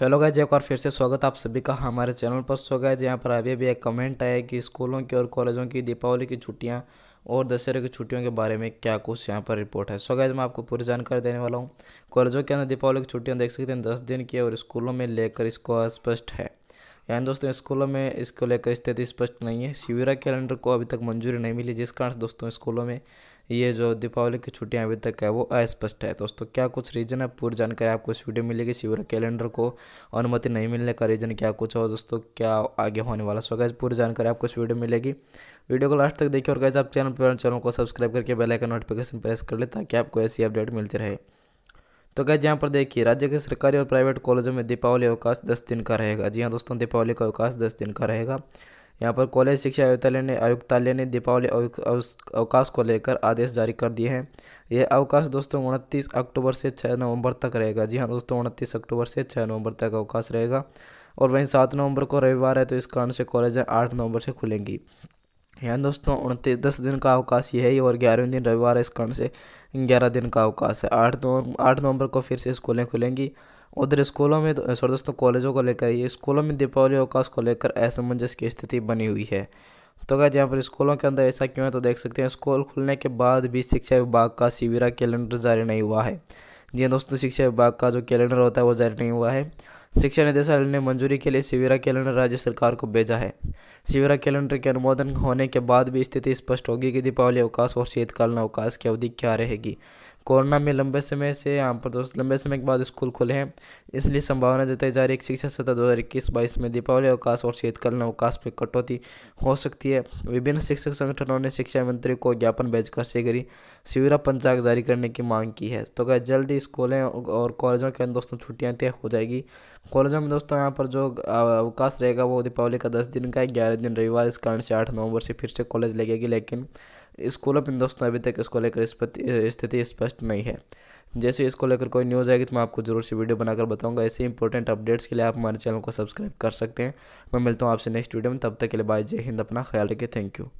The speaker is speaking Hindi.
हेलो गाइज एक बार फिर से स्वागत आप सभी का हमारे चैनल पर स्वागत है यहाँ पर अभी अभी एक कमेंट आया है कि स्कूलों की और कॉलेजों की दीपावली की छुट्टियाँ और दशहरे की छुट्टियों के बारे में क्या कुछ यहाँ पर रिपोर्ट है स्वागत मैं आपको पूरी जानकारी देने वाला हूँ कॉलेजों के अंदर दीपावली की छुट्टियाँ देख सकते हैं दस दिन की और स्कूलों में लेकर इसको स्पष्ट है यानी दोस्तों स्कूलों में इसको लेकर स्थिति स्पष्ट नहीं है शिविरा कैलेंडर को अभी तक मंजूरी नहीं मिली जिस कारण दोस्तों स्कूलों में ये जो दीपावली की छुट्टियां अभी तक है वो अस्पष्ट है दोस्तों क्या कुछ रीज़न है पूरी जानकारी आपको इस वीडियो मिलेगी शिविरा कैलेंडर को अनुमति नहीं मिलने का रीज़न क्या कुछ और दोस्तों क्या आगे होने वाला सो पूरी जानकारी आपको इस वीडियो मिलेगी वीडियो को लास्ट तक देखिए और कैसे आप चैनल पर तो चैनल को सब्सक्राइब करके बेलाइकन नोटिफिकेशन प्रेस कर ले ताकि आपको ऐसी अपडेट मिलती रहे तो गैज यहाँ पर देखिए राज्य के सरकारी और प्राइवेट कॉलेजों में दीपावली अवकाश दस दिन का रहेगा जी हाँ दोस्तों दीपावली का अवकाश दस दिन का रहेगा यहाँ पर कॉलेज शिक्षा आयुक्तालय ने आयुक्तालय ने दीपावली अवकाश को लेकर आदेश जारी कर दिए हैं यह अवकाश दोस्तों उनतीस अक्टूबर से छः नवंबर तक रहेगा जी हाँ दोस्तों उनतीस अक्टूबर से छः नवंबर तक अवकाश रहेगा और वहीं सात नवंबर को रविवार है तो इस कारण से कॉलेजें आठ नवंबर से खुलेंगी यहाँ दोस्तों उनतीस दस दिन का अवकाश ये है ही और ग्यारहवें दिन रविवार इस कारण से ग्यारह दिन का अवकाश है आठ दो आठ नवंबर को फिर से स्कूलें खुलेंगी उधर स्कूलों में तो, सॉरी दोस्तों कॉलेजों को लेकर ये स्कूलों में दीपावली अवकाश को लेकर असमंजस की स्थिति बनी हुई है तो क्या यहाँ पर स्कूलों के अंदर ऐसा क्यों है तो देख सकते हैं स्कूल खुलने के बाद भी शिक्षा विभाग का शिविर कैलेंडर जारी नहीं हुआ है जी हाँ दोस्तों शिक्षा विभाग का जो कैलेंडर होता है वो जारी नहीं हुआ है शिक्षा निदेशालय ने मंजूरी के लिए शिविरा कैलेंडर राज्य सरकार को भेजा है शिविरा कैलेंडर के अनुमोदन होने के बाद भी स्थिति स्पष्ट होगी कि दीपावली अवकाश और शीतकालीन अवकाश की अवधि क्या रहेगी कोरोना में लंबे समय से यहाँ पर दोस्त लंबे समय के बाद स्कूल खुले हैं इसलिए संभावना जताई जा रही है शिक्षा सत्र दो हज़ार इक्कीस बाईस में दीपावली अवकाश और शीतकालीन अवकाश पर कटौती हो सकती है विभिन्न शिक्षक संगठनों ने शिक्षा मंत्री को ज्ञापन भेजकर शीघ्री शिविरा पंचाग जारी करने की मांग की है तो क्या जल्द ही स्कूलें और कॉलेजों के अंदर दोस्तों छुट्टियाँ तय हो जाएगी कॉलेजों में दोस्तों यहाँ पर जो अवकाश रहेगा वो दीपावली का दस दिन का है ग्यारह दिन रविवार इस कारण से आठ नवंबर से फिर से कॉलेज लगेगी लेकिन स्कूलों में दोस्तों अभी तक इसको लेकर स्थिति स्पष्ट नहीं है जैसे इसको लेकर कोई न्यूज़ आएगी तो मैं आपको ज़रूर से वीडियो बनाकर बताऊंगा ऐसे इंपॉर्टेंट अपडेट्स के लिए आप हमारे चैनल को सब्सक्राइब कर सकते हैं मैं मिलता हूँ आपसे नेक्स्ट वीडियो में तब तक के लिए बाय जय हिंद अपना ख्याल रखें थैंक यू